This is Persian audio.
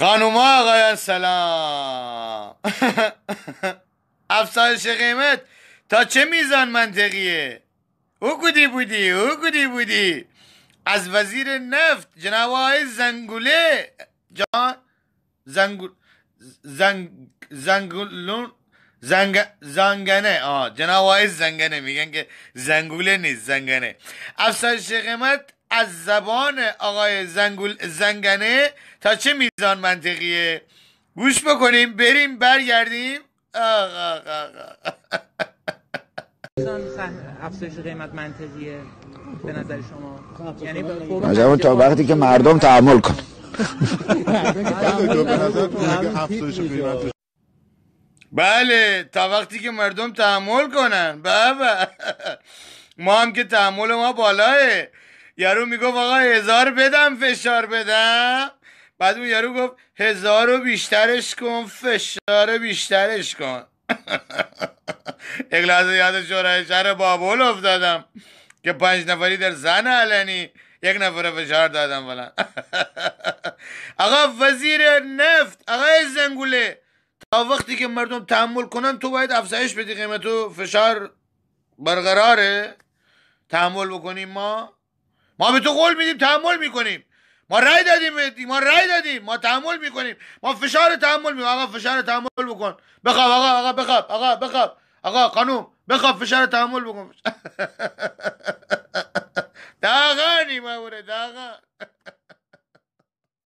خانوما آقایان سلام افزایش قیمت تا چه میزان منطقیه او کدی بودی او کدی بودی از وزیر نفت جناب آقای زنگوله جان زنگول زنگ زنگولون زنگ زنگنه آه جناب آقای زنگنه میگن که زنگوله نیست زنگنه افزایش قیمت از زبان آقای زنگول زنگنه تا چه میزان منطقیه گوش بکنیم بریم برگردیم آقا آقا آقا افزایش قیمت منطقیه به نظر شما یعنی تا وقتی که مردم تحمل کن بله تا وقتی که مردم تحمل کنن بابا ما هم که تحمل ما بالاه یارو میگفت آقا هزار بدم فشار بدم بعد اون یارو گفت هزار رو بیشترش کن فشار بیشترش کن لحظه یاد شورای شهر بابول افتادم که پنج نفری در زن علنی یک نفر فشار دادم بلند آقا وزیر نفت آقا زنگوله تا وقتی که مردم تحمل کنن تو باید افزایش بدی قیمتو فشار برقراره تحمل بکنیم ما ما به تو قول میدیم تحمل میکنیم ما رأی دادیم ما رأی دادیم ما تحمل میکنیم ما فشار تحمل میکنیم آقا فشار تحمل بکن بخواب آقا آقا بخواب آقا بخواب آقا قانون بخواب فشار تحمل بکن داغانی ما داغان